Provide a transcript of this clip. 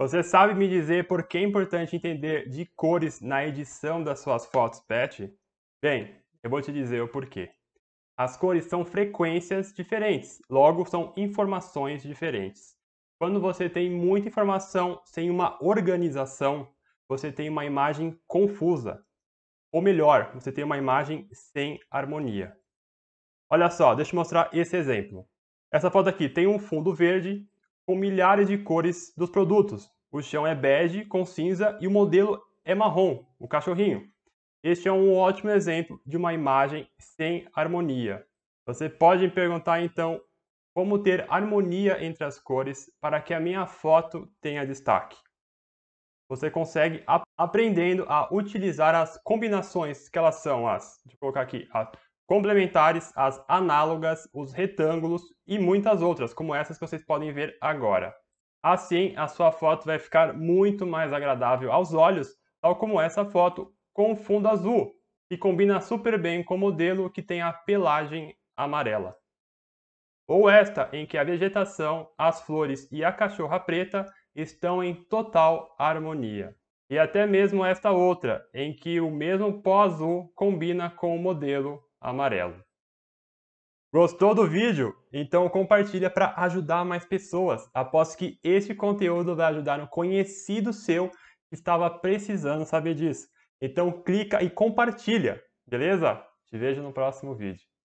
Você sabe me dizer por que é importante entender de cores na edição das suas fotos pet? Bem, eu vou te dizer o porquê. As cores são frequências diferentes, logo são informações diferentes. Quando você tem muita informação sem uma organização, você tem uma imagem confusa. Ou melhor, você tem uma imagem sem harmonia. Olha só, deixa eu mostrar esse exemplo. Essa foto aqui tem um fundo verde com milhares de cores dos produtos. O chão é bege com cinza e o modelo é marrom, o cachorrinho. Este é um ótimo exemplo de uma imagem sem harmonia. Você pode me perguntar então como ter harmonia entre as cores para que a minha foto tenha destaque. Você consegue aprendendo a utilizar as combinações que elas são as, De colocar aqui, a complementares, as análogas, os retângulos e muitas outras, como essas que vocês podem ver agora. Assim, a sua foto vai ficar muito mais agradável aos olhos, tal como essa foto com fundo azul, que combina super bem com o modelo que tem a pelagem amarela. Ou esta, em que a vegetação, as flores e a cachorra preta estão em total harmonia. E até mesmo esta outra, em que o mesmo pó azul combina com o modelo amarelo. Gostou do vídeo? Então compartilha para ajudar mais pessoas. Aposto que este conteúdo vai ajudar um conhecido seu que estava precisando saber disso. Então clica e compartilha, beleza? Te vejo no próximo vídeo.